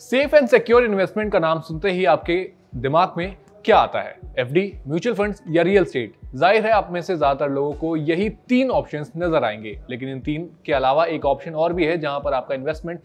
safe and secure investment का नाम सुनते ही आपके दिमाग में क्या आता है एफ डी म्यूचुअल फंड या रियल स्टेट जाहिर है आप में से ज्यादातर लोगों को यही तीन ऑप्शन नजर आएंगे लेकिन इन तीन के अलावा एक ऑप्शन और भी है जहां पर आपका इन्वेस्टमेंट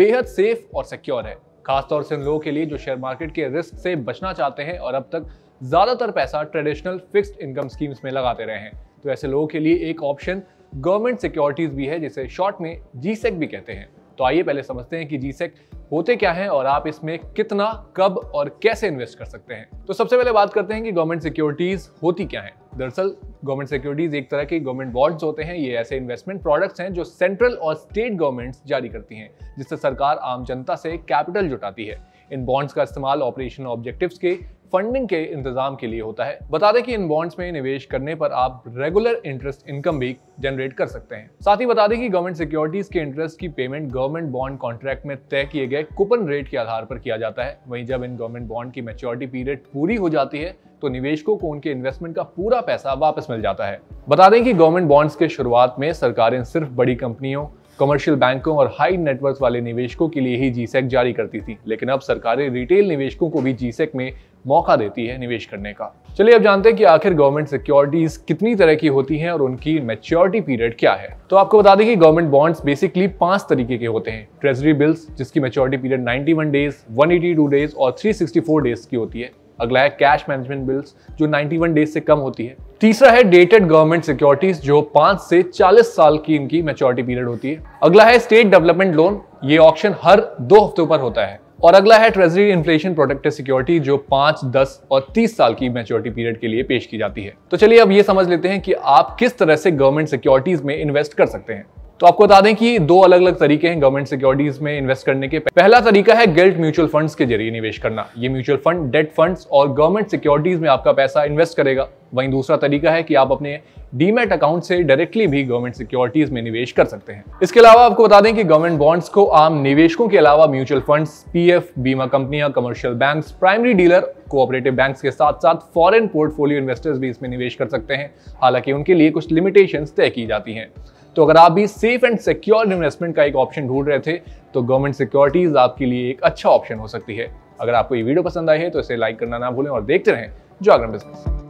बेहद सेफ और सिक्योर है खासतौर से उन लोगों के लिए जो शेयर मार्केट के रिस्क से बचना चाहते हैं और अब तक ज्यादातर पैसा ट्रेडिशनल फिक्स्ड इनकम स्कीम्स में लगाते रहे हैं तो ऐसे लोगों के लिए एक ऑप्शन गवर्नमेंट सिक्योरिटीज भी है जिसे शॉर्ट में जी भी कहते हैं तो आइए पहले समझते हैं कि जीसेक होते क्या हैं और आप इसमें कितना कब और कैसे इन्वेस्ट कर सकते हैं तो सबसे पहले बात करते हैं कि गवर्नमेंट सिक्योरिटीज होती क्या हैं दरअसल गवर्नमेंट सिक्योरिटीज एक तरह के गवर्नमेंट बॉन्ड्स होते हैं ये ऐसे इन्वेस्टमेंट प्रोडक्ट्स हैं जो सेंट्रल और स्टेट गवर्नमेंट्स जारी करती हैं जिससे सरकार आम जनता से कैपिटल जुटाती है इन बॉन्ड्स का इस्तेमाल ऑपरेशन ऑब्जेक्टिव्स के फंडिंग के इंतजाम के लिए होता है बता दें कि इन बॉन्ड्स में निवेश करने पर आप रेगुलर इंटरेस्ट इनकम भी जनरेट कर सकते हैं साथ ही बता दें कि गवर्नमेंट सिक्योरिटीज के इंटरेस्ट की पेमेंट गवर्नमेंट बॉन्ड कॉन्ट्रैक्ट में तय किए गए कूपन रेट के आधार पर किया जाता है वहीं जब इन गवर्नमेंट बॉन्ड की मेच्योरिटी पीरियड पूरी हो जाती है तो निवेशकों को उनके इन्वेस्टमेंट का पूरा पैसा वापस मिल जाता है बता दें कि गवर्नमेंट बॉन्ड्स के शुरुआत में सरकारें सिर्फ बड़ी कंपनियों कमर्शियल बैंकों और हाई नेटवर्क वाले निवेशकों के लिए ही जीसेक e जारी करती थी लेकिन अब सरकारें रिटेल निवेशकों को भी जीसेक e में मौका देती है निवेश करने का चलिए अब जानते हैं कि आखिर गवर्नमेंट सिक्योरिटीज कितनी तरह की होती हैं और उनकी मेच्योरिटी पीरियड क्या है तो आपको बता दें कि गवर्नमेंट बॉन्ड्स बेसिकली पांच तरीके के होते हैं ट्रेजरी बिल्स जिसकी मेच्योरिटी पीरियड 91 डेज 182 डेज और 364 डेज की होती है अगला है कैश मैनेजमेंट बिल्स जो 91 डेज से कम होती है तीसरा है डेटेड गवर्नमेंट सिक्योरिटीज जो 5 से 40 साल की इनकी मेच्योरिटी पीरियड होती है अगला है स्टेट डेवलपमेंट लोन ये ऑप्शन हर दो हफ्तों पर होता है और अगला है ट्रेजरी इन्फ्लेशन प्रोटेक्टेड सिक्योरिटी जो पांच दस और तीस साल की मेच्योरिटी पीरियड के लिए पेश की जाती है तो चलिए अब ये समझ लेते हैं कि आप किस तरह से गवर्नमेंट सिक्योरिटीज में इन्वेस्ट कर सकते हैं तो आपको बता दें कि दो अलग अलग तरीके हैं गवर्नमेंट सिक्योरिटीज में इन्वेस्ट करने के पहला तरीका है गिल्ट म्यूचुअल फंड्स के जरिए निवेश करना ये म्यूचुअल फंड डेट फंड्स और गवर्नमेंट सिक्योरिटीज में आपका पैसा इन्वेस्ट करेगा वहीं दूसरा तरीका है कि आप अपने डीमेट अकाउंट से डायरेक्टली भी गवर्नमेंट सिक्योरिटीज में निवेश कर सकते हैं इसके अलावा आपको बता दें कि गवर्नमेंट बॉन्ड्स को आम निवेशकों के अलावा म्यूचुअल फंड्स पीएफ बीमा कंपनियां commercial banks primary dealer cooperative banks के साथ साथ फॉरेन पोर्टफोलियो इन्वेस्टर्स भी इसमें निवेश कर सकते हैं हालांकि उनके लिए कुछ लिमिटेशन तय की जाती हैं तो अगर आप भी सेफ एंड सिक्योर इन्वेस्टमेंट का एक ऑप्शन ढूंढ रहे थे तो गवर्नमेंट सिक्योरिटीज आपके लिए एक अच्छा ऑप्शन हो सकती है अगर आपको ये वीडियो पसंद आई है तो इसे लाइक करना ना भूलें और देखते रहें जागरण बिजनेस